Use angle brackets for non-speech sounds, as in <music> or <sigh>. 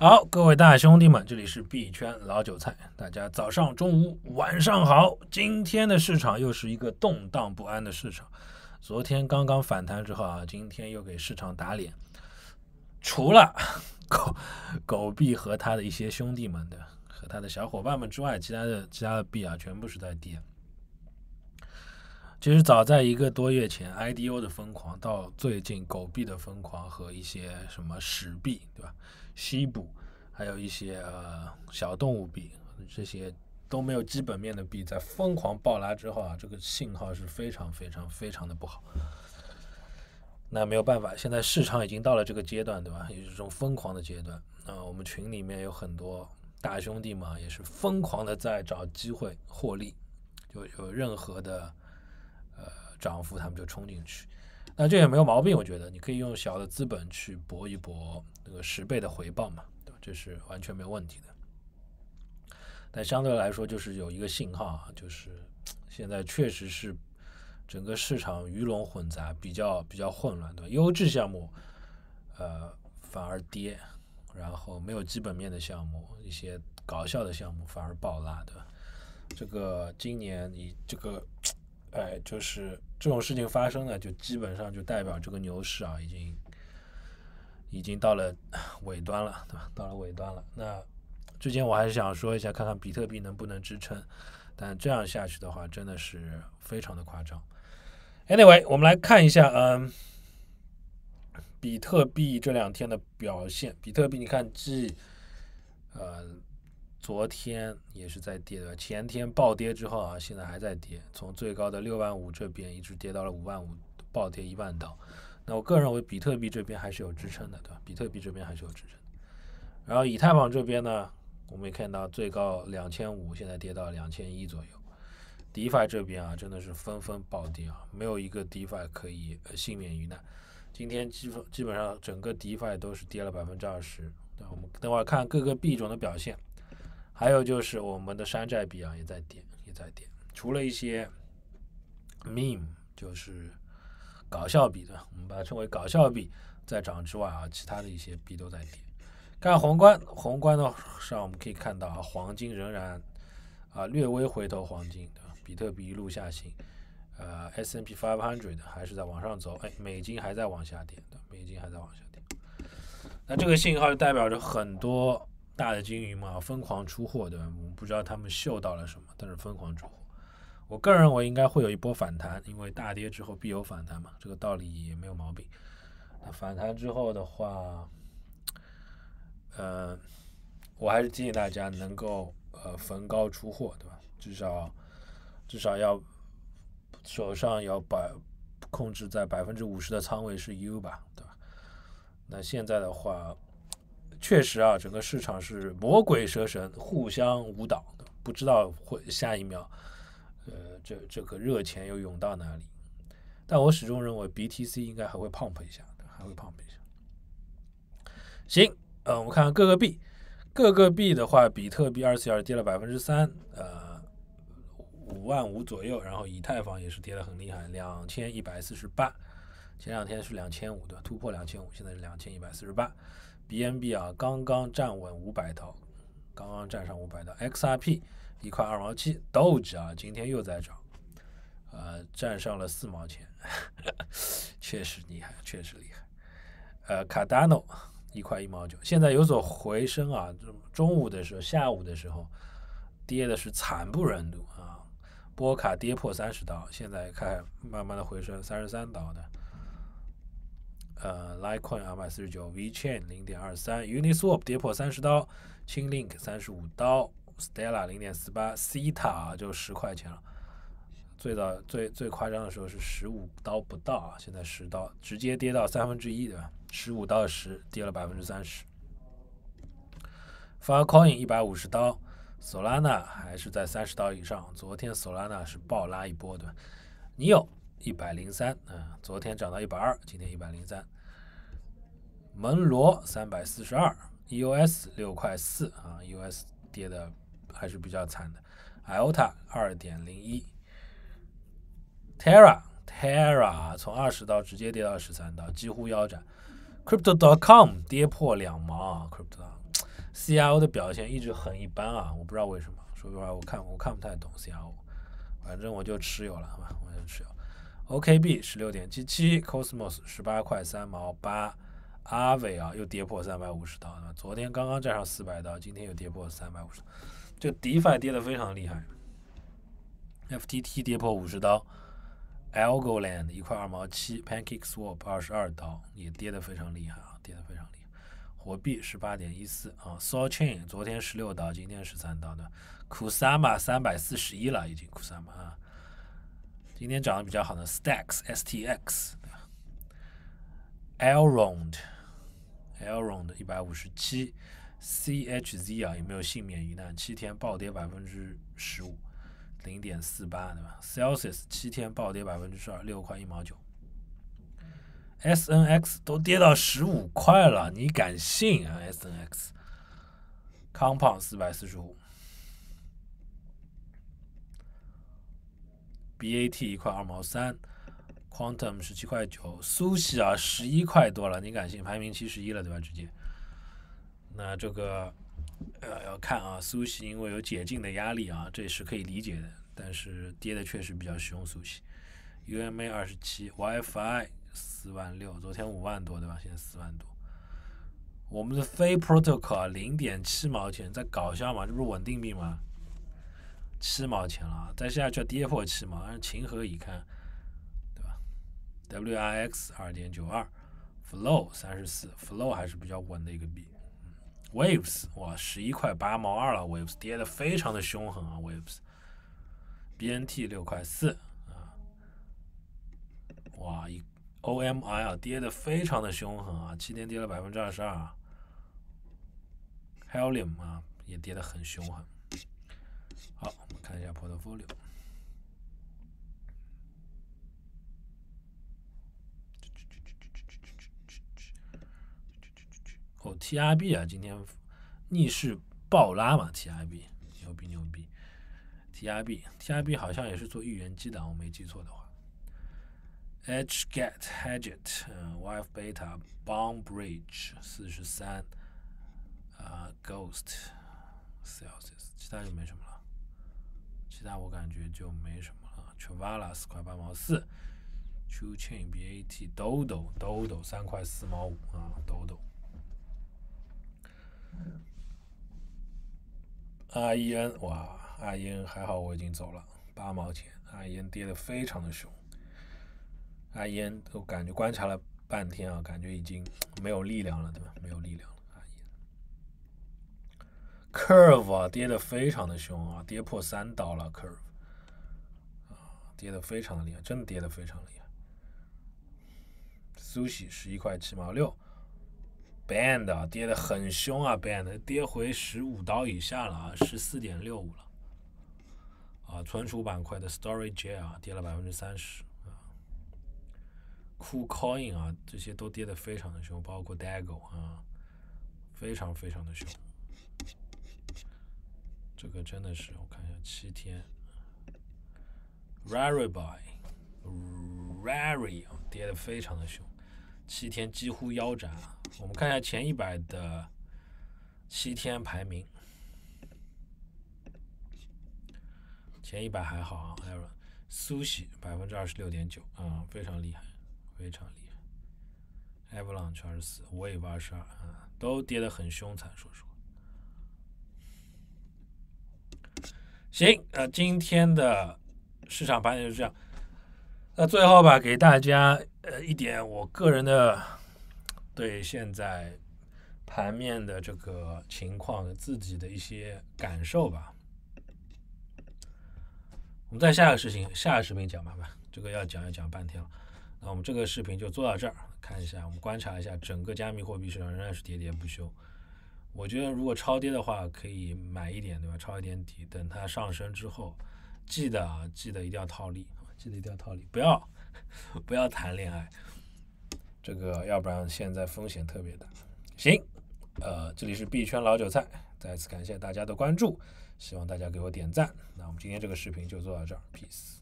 好，各位大兄弟们，这里是币圈老韭菜，大家早上、中午、晚上好。今天的市场又是一个动荡不安的市场，昨天刚刚反弹之后啊，今天又给市场打脸。除了 <laughs> 狗狗币和它的一些兄弟们的，和它的小伙伴们之外，其他的其他的币啊，全部是在跌。其实早在一个多月前，I D O 的疯狂，到最近狗币的疯狂和一些什么屎币，对吧？西部还有一些呃小动物币，这些都没有基本面的币，在疯狂爆拉之后啊，这个信号是非常非常非常的不好。那没有办法，现在市场已经到了这个阶段，对吧？也是这种疯狂的阶段。那我们群里面有很多大兄弟嘛，也是疯狂的在找机会获利，就有任何的。涨幅，他们就冲进去，那这也没有毛病，我觉得你可以用小的资本去搏一搏那个十倍的回报嘛，对吧？这是完全没有问题的。但相对来说，就是有一个信号，啊，就是 <tsk> 现在确实是整个市场鱼龙混杂，比较比较混乱，对吧？优质项目呃反而跌，然后没有基本面的项目，一些搞笑的项目反而爆拉，对吧？这个今年你这个。哎，就是这种事情发生了，就基本上就代表这个牛市啊，已经已经到了尾端了，对吧？到了尾端了。那之前我还是想说一下，看看比特币能不能支撑，但这样下去的话，真的是非常的夸张。Anyway，我们来看一下，嗯，比特币这两天的表现。比特币，你看这，呃。昨天也是在跌的，前天暴跌之后啊，现在还在跌，从最高的六万五这边一直跌到了五万五，暴跌一万刀。那我个人认为比特币这边还是有支撑的对吧？比特币这边还是有支撑。然后以太坊这边呢，我们也看到最高两千五，现在跌到两千一左右。DeFi 这边啊，真的是纷纷暴跌啊，没有一个 DeFi 可以幸免于难。今天基本基本上整个 DeFi 都是跌了百分之二十。对，我们等会看各个币种的表现。还有就是我们的山寨币啊，也在点，也在点。除了一些 meme，就是搞笑币的，我们把它称为搞笑币，在涨之外啊，其他的一些币都在跌。看宏观，宏观的上我们可以看到啊，黄金仍然啊略微回头，黄金，比特币一路下行，呃，S N P five hundred 还是在往上走，哎，美金还在往下跌，美金还在往下跌。那这个信号就代表着很多。大的金鱼嘛，疯狂出货，对吧？我们不知道他们嗅到了什么，但是疯狂出货。我个人认为应该会有一波反弹，因为大跌之后必有反弹嘛，这个道理也没有毛病。那反弹之后的话，呃，我还是建议大家能够呃逢高出货，对吧？至少至少要手上要百控制在百分之五十的仓位是 U 吧，对吧？那现在的话。确实啊，整个市场是魔鬼蛇神互相舞蹈的，不知道会下一秒，呃，这这个热钱又涌到哪里？但我始终认为 B T C 应该还会 pump 一下，还会 pump 一下。行，呃，我们看各个币，各个币的话，比特币二次跌了百分之三，呃，五万五左右，然后以太坊也是跌的很厉害，两千一百四十八，前两天是两千五对吧？突破两千五，现在是两千一百四十八。B N B 啊，刚刚站稳五百刀，刚刚站上五百刀。X R P 一块二毛七，Doge 啊，今天又在涨，呃，站上了四毛钱，<laughs> 确实厉害，确实厉害。呃，Cardano 一块一毛九，现在有所回升啊。中午的时候，下午的时候，跌的是惨不忍睹啊。波卡跌破三十刀，现在开始慢慢的回升，三十三刀的。呃，Litecoin 二百四十九，V Chain 零点二三，Uniswap 跌破三十刀，Chainlink 三十五刀，Stella 零点四八，Ceta 就十块钱了，最早最最夸张的时候是十五刀不到啊，现在十刀直接跌到三分之一对吧？十五到十，跌了百分之三十。Far Coin 一百五十刀，Solana 还是在三十刀以上，昨天 Solana 是暴拉一波对吧？你有？一百零三啊，昨天涨到一百二，今天一百零三。门罗三百四十二，EOS 六块四啊，US 跌的还是比较惨的。IOTA 二点零一，Terra Terra 从二十刀直接跌到十三刀，几乎腰斩。Crypto.com 跌破两毛啊，Crypto，CRO 的表现一直很一般啊，我不知道为什么。说实话，我看我看不太懂 CRO，反正我就持有好吧，我就持有。OKB 十六点七七，Cosmos 十八块三毛八，Arwe 啊又跌破三百五十刀了，昨天刚刚站上四百刀，今天又跌破三百五十，这个 Defi 跌得非常厉害，FTT 跌破五十刀 a l g o l a n d 一块二毛七，PancakeSwap 二十二刀也跌得非常厉害啊，跌得非常厉害，火币十八点一四啊 s o w c h a i n 昨天十六刀，今天十三刀的，Kusama 三百四十一了已经，Kusama 啊。今天涨得比较好的 Stacks（STX） 对吧？Alround（Alround） 一百五十七，CHZ 啊有没有幸免于难？七天暴跌百分之十五，零点四八对吧？Celsius 七天暴跌百分之十二，六块一毛九。SNX 都跌到十五块了，你敢信啊？SNX Compound 四百四十五。B A T 一块二毛三，Quantum 十七块九，苏西啊十一块多了，你敢信？排名七十一了对吧？直接。那这个呃要看啊，苏西因为有解禁的压力啊，这是可以理解的。但是跌的确实比较凶，苏西。U M A 二十七，WiFi 四万六，昨天五万多对吧？现在四万多。我们的非 Protocol 零点七毛钱，在搞笑吗？这不是稳定币吗？七毛钱了啊！再下去要跌破七毛，情何以堪？对吧？WIX 二点九二，Flow 三十四，Flow 还是比较稳的一个币。Waves 哇，十一块八毛二了，Waves 跌的非常的凶狠啊，Waves。BNT 六块四啊，哇一 OMI 啊，跌的非常的凶狠啊，七天跌了百分之二十二。Helium 啊，也跌的很凶狠。好，我们看一下 portfolio。哦，TRB 啊，今天逆势爆拉嘛，TRB，牛逼牛逼。TRB，TRB 好像也是做预言机的，我没记错的话。h g e t Hedgegate, w i f e Beta, b o m b Bridge 四十三，啊，Ghost Celsius，其他就没什么了。其他我感觉就没什么了。c h a v a l a 四块八毛四 c h u Chain BAT Dodo Dodo 三块四毛五啊，Dodo。阿 e n 哇阿伊恩还好我已经走了八毛钱阿伊恩跌的非常的凶阿伊恩我感觉观察了半天啊，感觉已经没有力量了，对吧？没有力量。了。Curve 啊，跌的非常的凶啊，跌破三刀了。Curve 啊，跌的非常的厉害，真的跌的非常厉害。Sushi 十一块七毛六，Band 啊，跌的很凶啊，Band 跌回十五刀以下了啊，十四点六五了。啊，存储板块的 Storage 啊，跌了百分之三十。Cool Coin 啊，这些都跌的非常的凶，包括 d a g o 啊，非常非常的凶。这个真的是，我看一下七天，Rareby r a r e 啊，跌的非常的凶，七天几乎腰斩。我们看一下前一百的七天排名，前一百还好啊，Susi 百分之二十六点九啊，非常厉害，非常厉害。a v a l a n h e 二十四，Wave 二十二啊，都跌的很凶残，说实话。行，呃，今天的市场盘点就是这样。那最后吧，给大家呃一点我个人的对现在盘面的这个情况自己的一些感受吧。我们再下个视频，下个视频讲吧吧，这个要讲要讲半天了。那我们这个视频就做到这儿，看一下，我们观察一下整个加密货币市场仍然是喋喋不休。我觉得如果超跌的话，可以买一点，对吧？抄一点底，等它上升之后，记得啊，记得一定要套利，记得一定要套利，不要 <laughs> 不要谈恋爱，这个要不然现在风险特别大。行，呃，这里是币圈老韭菜，再次感谢大家的关注，希望大家给我点赞。那我们今天这个视频就做到这儿，peace。